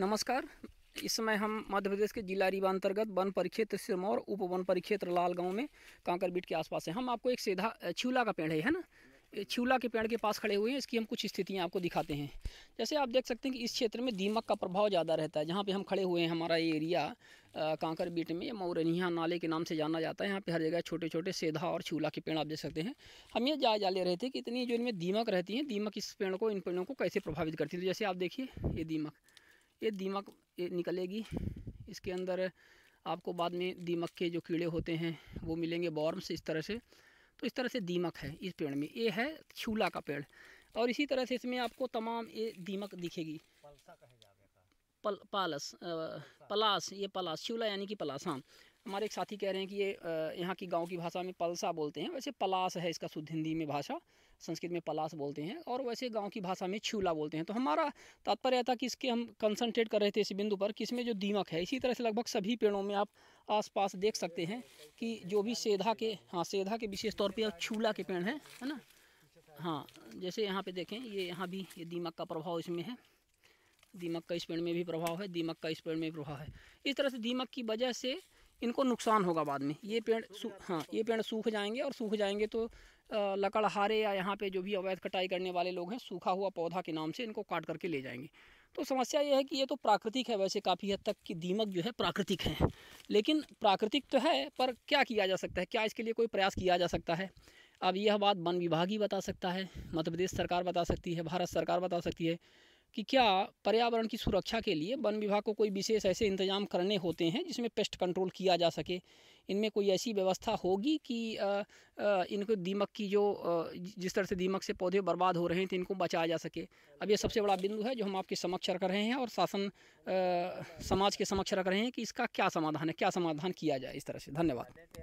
नमस्कार इस समय हम मध्य प्रदेश के जिला रीवा अंतर्गत वन परिक्षेत्र सिरमौर उप वन परिक्षेत्र लाल गांव में कांकर बीट के आसपास है हम आपको एक सीधा छिवला का पेड़ है है ना छिवला के पेड़ के पास खड़े हुए हैं इसकी हम कुछ स्थितियाँ आपको दिखाते हैं जैसे आप देख सकते हैं कि इस क्षेत्र में दीमक का प्रभाव ज़्यादा रहता है जहाँ पे हम खड़े हुए हैं हमारा ये एरिया कांकर बीट में मौरनिया नाले के नाम से जाना जाता है यहाँ पे हर जगह छोटे छोटे सेधा और छिवला के पेड़ आप देख सकते हैं हम ये जा ले रहे थे कि इतनी जो इनमें दीमक रहती है दीमक इस पेड़ को इन पेड़ों को कैसे प्रभावित करती है तो जैसे आप देखिए ये दीमक ये दीमक निकलेगी इसके अंदर आपको बाद में दीमक के जो कीड़े होते हैं वो मिलेंगे बॉर्म्स इस तरह से तो इस तरह से दीमक है इस पेड़ में ये है छूला का पेड़ और इसी तरह से इसमें आपको तमाम ये दीमक दिखेगी पल पालस पलास ये पलास छूला यानी कि पलास हाँ हमारे एक साथी कह रहे हैं कि ये यहाँ की गांव की भाषा में पलसा बोलते हैं वैसे पलास है इसका शुद्ध हिंदी में भाषा संस्कृत में पलास बोलते हैं और वैसे गाँव की भाषा में छूला बोलते हैं तो हमारा तात्पर्य था कि इसके हम कंसनट्रेट कर रहे थे इस बिंदु पर कि इसमें जो दीमक है इसी तरह से लगभग सभी पेड़ों में आप आसपास देख सकते हैं कि जो भी सेधा के हाँ सेधा के विशेष तौर पर छूला के पेड़ हैं है ना हाँ जैसे यहाँ पर देखें ये यहाँ भी ये दीमक का प्रभाव इसमें है दीमक का इस पेड़ में भी प्रभाव है दीमक का इस पेड़ में भी प्रभाव है इस तरह से दीमक की वजह से इनको नुकसान होगा बाद में ये पेड़ हाँ ये पेड़ सूख जाएंगे और सूख जाएंगे तो लकड़हारे या यहाँ पे जो भी अवैध कटाई करने वाले लोग हैं सूखा हुआ पौधा के नाम से इनको काट करके ले जाएंगे तो समस्या ये है कि ये तो प्राकृतिक है वैसे काफ़ी हद तक कि दीमक जो है प्राकृतिक है लेकिन प्राकृतिक तो है पर क्या किया जा सकता है क्या इसके लिए कोई प्रयास किया जा सकता है अब यह बात वन विभाग ही बता सकता है मध्य प्रदेश सरकार बता सकती है भारत सरकार बता सकती है कि क्या पर्यावरण की सुरक्षा के लिए वन विभाग को कोई विशेष ऐसे इंतजाम करने होते हैं जिसमें पेस्ट कंट्रोल किया जा सके इनमें कोई ऐसी व्यवस्था होगी कि इनको दीमक की जो जिस तरह से दीमक से पौधे बर्बाद हो रहे हैं तो इनको बचाया जा सके अब ये सबसे बड़ा बिंदु है जो हम आपके समक्ष रख रहे हैं और शासन समाज के समक्ष रख रहे हैं कि इसका क्या समाधान है क्या समाधान किया जाए इस तरह से धन्यवाद